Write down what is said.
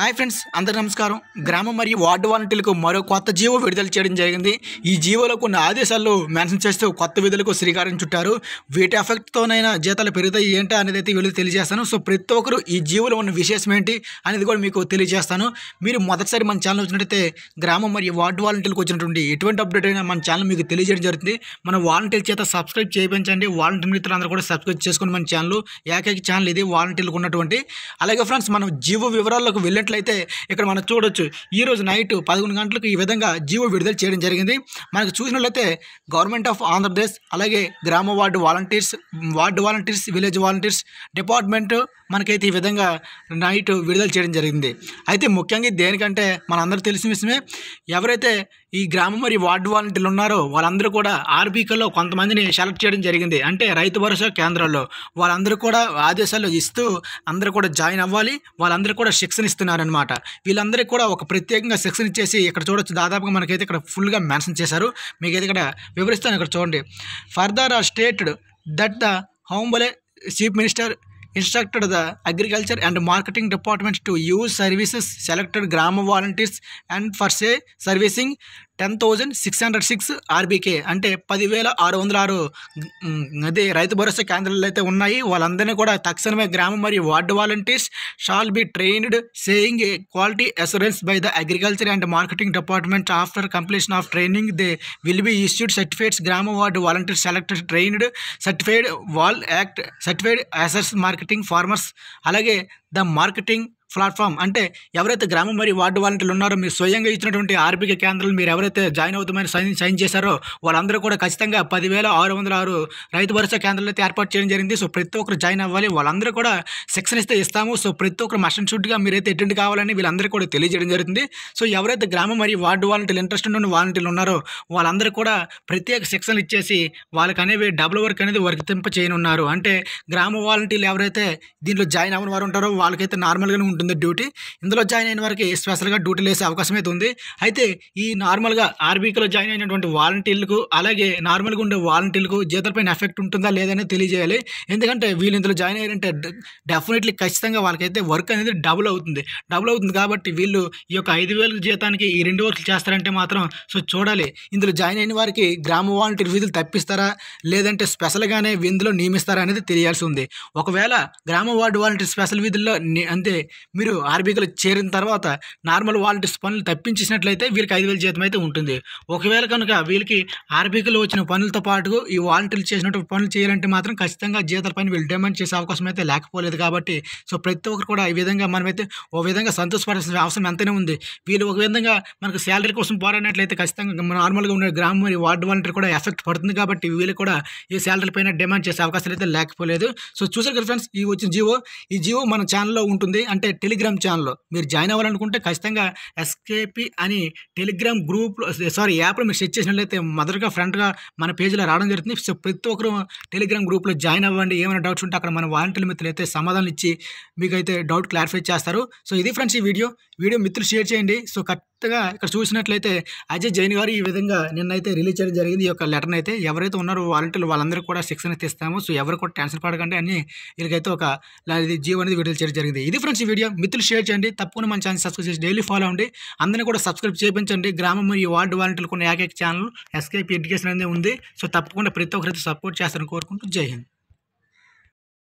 hi friends అందరు నమస్కారం గ్రామం మరియు వార్డు వాలంటీలకు మరో కొత్త జీవో విడుదల చేయడం జరిగింది ఈ జీవోలో కొన్ని ఆదేశాల్లో మెన్షన్ చేస్తూ కొత్త విధులకు శ్రీకారం చుట్టారు వీటి ఎఫెక్ట్తోనైనా జీతాలు పెరుగుతాయి ఏంటి అనేది అయితే వీళ్ళు తెలియజేస్తాను సో ప్రతి ఒక్కరు ఈ జీవోలో ఉన్న విశేషం ఏంటి అనేది కూడా మీకు తెలియజేస్తాను మీరు మొదటిసారి మన ఛానల్ వచ్చినట్టయితే గ్రామం మరియు వార్డు వాలంటీలకు వచ్చినటువంటి ఎటువంటి అప్డేట్ అయినా మన ఛానల్ మీకు తెలియజేయడం జరుగుతుంది మన వాలంటీర్ చేత సబ్స్క్రైబ్ చేయించండి వాలంటీర్ మిత్రులందరూ కూడా సబ్స్క్రైబ్ చేసుకుని మన ఛానల్ ఏకైక ఛానల్ ఇది వాలంటీర్లకు ఉన్నటువంటి అలాగే ఫ్రెండ్స్ మనం జీవో వివరాలకు వెళ్ళే చూసినట్లయితే ఇక్కడ మనం చూడొచ్చు ఈరోజు నైట్ పదకొండు గంటలకు ఈ విధంగా జీవో విడుదల చేయడం జరిగింది మనకు చూసినట్లయితే గవర్నమెంట్ ఆఫ్ ఆంధ్రప్రదేశ్ అలాగే గ్రామ ward volunteers ward volunteers village volunteers department మనకైతే ఈ విధంగా నైట్ విడుదల చేయడం జరిగింది అయితే ముఖ్యంగా దేనికంటే మనందరూ తెలిసిన విషయమే ఎవరైతే ఈ గ్రామం మరి వార్డు వాలంటీర్లు ఉన్నారో వాళ్ళందరూ కూడా ఆర్బీకలో కొంతమందిని సెలెక్ట్ చేయడం జరిగింది అంటే రైతు భరోసా కేంద్రాల్లో వాళ్ళందరూ కూడా ఆదేశాలు ఇస్తూ అందరూ కూడా జాయిన్ అవ్వాలి వాళ్ళందరూ కూడా శిక్షణ ఇస్తున్నారనమాట వీళ్ళందరికీ కూడా ఒక ప్రత్యేకంగా శిక్షణ ఇచ్చేసి ఇక్కడ చూడొచ్చు దాదాపుగా మనకైతే ఇక్కడ ఫుల్గా మెన్షన్ చేశారు మీకైతే ఇక్కడ వివరిస్తాను ఇక్కడ చూడండి further are stated that the honourable chief minister instructed the Agriculture and Marketing Department to use services selected gram volunteers and for say servicing ten thousand six hundred six RBK అంటే పదివేల ఆరు వందల ఆరు అదే రైతు భరోసా కేంద్రాలు అయితే ఉన్నాయి వాళ్ళందరినీ కూడా తక్షణమే గ్రామ మరియు ward volunteers shall be trained saying quality assurance by the agriculture and marketing department after completion of training they will be issued certificates గ్రామ ward volunteers selected trained certified will act certified assessors marketing farmers అలాగే the marketing platform అంటే ఎవరైతే గ్రామం మరియు ward వాలంటీర్లు ఉన్నారో మీరు స్వయంగా ఇచ్చినటువంటి ఆర్బిక కేంద్రాలు మీరు ఎవరైతే జాయిన్ అవుతామని సైన్ సైన్ చేశారో వాళ్ళందరూ కూడా ఖచ్చితంగా పదివేల ఆరు వందల ఆరు రైతు భరోసా కేంద్రాలు అయితే ఏర్పాటు చేయడం జరిగింది సో ప్రతి ఒక్కరు జాయిన్ అవ్వాలి వాళ్ళందరూ కూడా శిక్షణ ఇస్తే ఇస్తాము సో ప్రతి ఒక్కరు మషన్ షూట్గా మీరైతే అటెండ్ కావాలని వీళ్ళందరూ కూడా తెలియజేయడం జరుగుతుంది సో ఎవరైతే గ్రామం మరియు వార్డు వాలంటీర్లు ఇంట్రెస్ట్ ఉన్న వాలంటీర్లు ఉన్నారో వాళ్ళందరూ కూడా ప్రత్యేక శిక్షణలు ఇచ్చేసి వాళ్ళకి అనేవి డబుల్ వర్క్ అనేది వర్తింప చేయనున్నారు అంటే గ్రామ వాలంటీర్లు ఎవరైతే దీంట్లో జాయిన్ అవ్వని వారు ఉంటారో వాళ్ళకైతే నార్మల్గానే ఉంటుంది డ్యూటీ ఇందులో జాయిన్ అయిన వారికి స్పెషల్గా డ్యూటీలు వేసే అవకాశం అయితే ఉంది అయితే ఈ నార్మల్గా ఆర్బీకీలో జాయిన్ అయినటువంటి వాలంటీర్లకు అలాగే నార్మల్గా ఉండే వాలంటీర్లకు జీతాలపైన ఎఫెక్ట్ ఉంటుందా లేదని తెలియజేయాలి ఎందుకంటే వీళ్ళు ఇందులో జాయిన్ అయ్యారంటే డెఫినెట్లీ ఖచ్చితంగా వాళ్ళకైతే వర్క్ అనేది డబుల్ అవుతుంది డబుల్ అవుతుంది కాబట్టి వీళ్ళు ఈ యొక్క ఐదు జీతానికి ఈ రెండు వర్క్లు చేస్తారంటే మాత్రం సో చూడాలి ఇందులో జాయిన్ అయిన వారికి గ్రామ వాలంటీర్ విధులు తప్పిస్తారా లేదంటే స్పెషల్గానే విందులో నియమిస్తారా అనేది తెలియాల్సి ఉంది ఒకవేళ గ్రామ వార్డు వాలంటీర్ స్పెషల్ విధుల్లో అంతే మీరు ఆర్బీఐలో చేరిన తర్వాత నార్మల్ వాలంటీర్స్ పనులు తప్పించేసినట్లయితే వీరికి ఐదు వేల జీతం అయితే ఉంటుంది ఒకవేళ కనుక వీళ్ళకి ఆర్బీఐలో వచ్చిన పనులతో పాటు ఈ వాలంటీర్లు చేసినటువంటి పనులు చేయాలంటే మాత్రం ఖచ్చితంగా జీతాల పైన వీళ్ళు డిమాండ్ చేసే అవకాశం అయితే లేకపోలేదు కాబట్టి సో ప్రతి ఒక్కరు కూడా ఈ విధంగా మనమైతే ఓ విధంగా సంతోషపడాల్సిన అవసరం ఎంతనే ఉంది వీళ్ళు ఒక విధంగా మనకు శాలరీ కోసం పోరాడినట్లయితే ఖచ్చితంగా నార్మల్గా ఉండే గ్రామం మరియు వార్డు వాలంటీర్ కూడా ఎఫెక్ట్ పడుతుంది కాబట్టి వీళ్ళు కూడా ఈ శాలరీ పైన డిమాండ్ చేసే అవకాశాలు అయితే లేకపోలేదు సో చూసారు కదా ఫ్రెండ్స్ ఈ వచ్చిన జీవో ఈ జీవో మన ఛానల్లో ఉంటుంది అంటే టెలిగ్రామ్ ఛానల్లో మీరు జాయిన్ అవ్వాలనుకుంటే ఖచ్చితంగా ఎస్కేపి అని టెలిగ్రామ్ గ్రూప్లో సారీ యాప్లో మీరు సెర్చ్ చేసినట్లయితే మొదటగా ఫ్రంట్గా మన పేజీలో రావడం జరుగుతుంది సో ప్రతి ఒక్కరు టెలిగ్రామ్ గ్రూప్లో జాయిన్ అవ్వండి ఏమైనా డౌట్స్ ఉంటే అక్కడ మన వాలంటీర్ మిత్రులు అయితే సమాధానం ఇచ్చి మీకైతే డౌట్ క్లారిఫై చేస్తారు సో ఇది ఫ్రెండ్స్ ఈ వీడియో వీడియో మిత్రులు షేర్ చేయండి సో కట్ కొత్తగా ఇక్కడ చూసినట్లయితే అజయ్ జైన్ గారు ఈ విధంగా నిన్నైతే రిలీజ్ చేయడం జరిగింది ఈ యొక్క లెటర్ అయితే ఎవరైతే ఉన్నారో వాలంటీర్లు వాళ్ళందరూ కూడా శిక్షణ ఇస్తాము సో ఎవరు కూడా టెన్షన్ పడకండి అని వీళ్ళకైతే ఒక జీవో అనేది విడుదల చేయడం జరిగింది ఇది ఫ్రెండ్స్ ఈ వీడియో మిత్రులు షేర్ చేయండి తప్పకుండా మన ఛానల్ సబ్స్క్రైబ్ చేసి డైలీ ఫాలో అండి అందరినీ కూడా సబ్స్క్రైబ్ చేయించండి గ్రామం ఈ వార్డు వాలంటీర్లు కొన్ని ఏకైక ఛానల్ ఎస్కేపీ ఎడ్యుకేషన్ అనేది ఉంది సో తప్పకుండా ప్రతి ఒక్కరైతే సపోర్ట్ చేస్తారని కోరుకుంటూ జై హింద్